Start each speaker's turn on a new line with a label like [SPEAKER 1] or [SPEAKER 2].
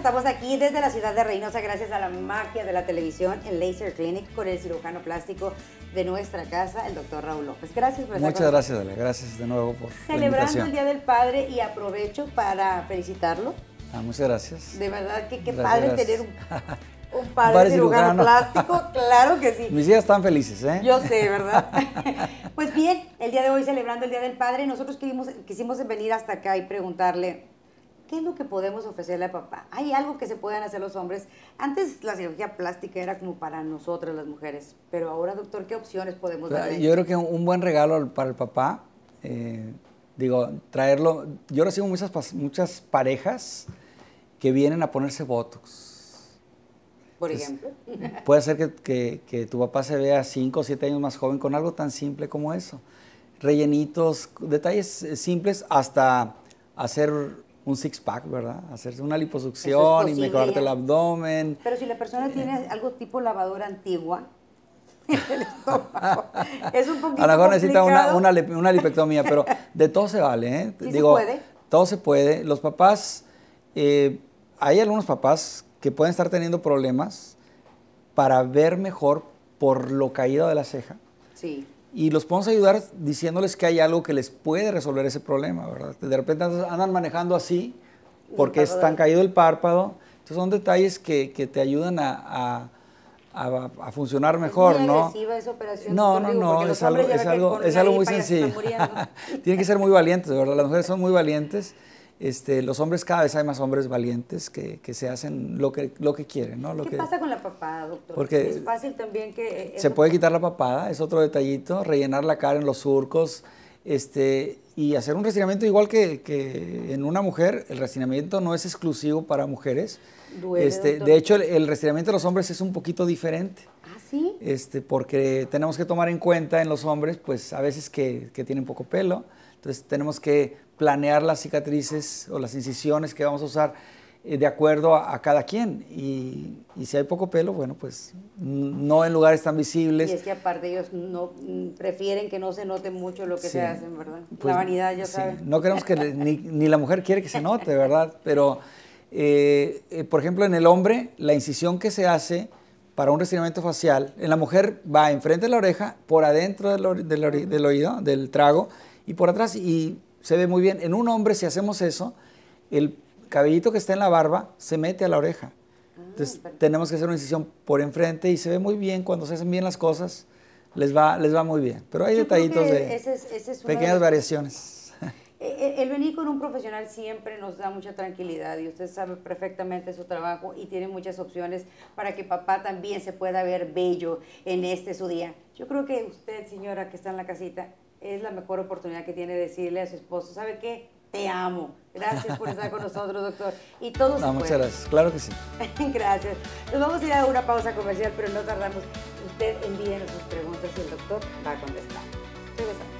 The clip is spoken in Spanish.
[SPEAKER 1] estamos aquí desde la ciudad de Reynosa gracias a la magia de la televisión en Laser Clinic con el cirujano plástico de nuestra casa, el doctor Raúl López. Gracias por Muchas gracias,
[SPEAKER 2] Dale. Gracias de nuevo por Celebrando el Día
[SPEAKER 1] del Padre y aprovecho para felicitarlo.
[SPEAKER 2] Ah, muchas gracias. De
[SPEAKER 1] verdad qué padre tener un un padre, cirujano, plástico, claro que sí. Mis
[SPEAKER 2] hijas están felices, ¿eh? Yo sé, ¿verdad?
[SPEAKER 1] pues bien, el día de hoy celebrando el Día del Padre, nosotros quisimos, quisimos venir hasta acá y preguntarle ¿qué es lo que podemos ofrecerle a papá? ¿Hay algo que se puedan hacer los hombres? Antes la cirugía plástica era como para nosotras las mujeres, pero ahora, doctor, ¿qué opciones podemos darle? Yo creo que
[SPEAKER 2] un buen regalo para el papá, eh, digo, traerlo... Yo recibo muchas, muchas parejas que vienen a ponerse botox.
[SPEAKER 1] Por ejemplo. puede
[SPEAKER 2] ser que, que, tu papá se vea 5 o 7 años más joven con algo tan simple como eso. Rellenitos, detalles eh, simples, hasta hacer un six-pack, ¿verdad? Hacerse una liposucción y mejorarte el abdomen.
[SPEAKER 1] Pero si la persona tiene algo tipo lavadora antigua, es un poquito A lo mejor necesita una,
[SPEAKER 2] lipectomía, pero de todo se vale, ¿eh? Digo, se puede? Todo se puede. Los papás, eh, hay algunos papás que pueden estar teniendo problemas para ver mejor por lo caído de la ceja. Sí y los podemos ayudar diciéndoles que hay algo que les puede resolver ese problema, ¿verdad? De repente andan manejando así porque están caído el párpado. Entonces son detalles que, que te ayudan a, a funcionar mejor, es muy ¿no?
[SPEAKER 1] Esa no, no, no, es algo, es algo, es algo muy sencillo.
[SPEAKER 2] Tienen que ser muy valientes, ¿verdad? Las mujeres son muy valientes este, los hombres cada vez hay más hombres valientes que, se hacen lo que, lo que quieren. ¿no? ¿Qué pasa
[SPEAKER 1] con la papada, doctor? Porque es fácil también que... Eh, se
[SPEAKER 2] puede quitar la papada, es otro detallito, rellenar la cara en los surcos este, y hacer un resinamiento igual que, en una mujer. El resinamiento no es exclusivo para mujeres. Este, de hecho, el, el, de los hombres es un poquito diferente. Ah, este, porque tenemos que tomar en cuenta en los hombres, pues a veces que, que tienen poco pelo, entonces tenemos que planear las cicatrices o las incisiones que vamos a usar eh, de acuerdo a, cada quien. Y, y, si hay poco pelo, bueno, pues no en lugares tan visibles. Y es
[SPEAKER 1] que aparte ellos no mm, prefieren que no se note mucho lo que se hace, ¿verdad? la pues, vanidad, ya sí. saben.
[SPEAKER 2] No queremos que ni, la mujer quiere que se note, ¿verdad? Pero, eh, eh, por ejemplo, en el hombre, la incisión que se hace para un resinamiento facial, en la mujer va enfrente de la oreja, por adentro del, oído, del trago, y por atrás, y se ve muy bien. En un hombre, si hacemos eso, el cabellito que está en la barba se mete a la oreja. Ah, Entonces tenemos que hacer una incisión por enfrente y se ve muy bien cuando se hacen bien las cosas, les va, les va muy bien. Pero hay detallitos de, pequeñas variaciones.
[SPEAKER 1] Eh, el venir con un profesional siempre nos da mucha tranquilidad y usted sabe perfectamente su trabajo y tiene muchas opciones para que papá también se pueda ver bello en este su día. Yo creo que usted, señora que está en la casita, es la mejor oportunidad que tiene de decirle a su esposo, ¿sabe qué? Te amo. Gracias por estar con nosotros, doctor. Y todos. No, muchas gracias. Claro que sí. gracias. Nos vamos a ir a una pausa comercial, pero no tardamos. Usted envíe sus preguntas y el doctor va a contestar. Regresamos.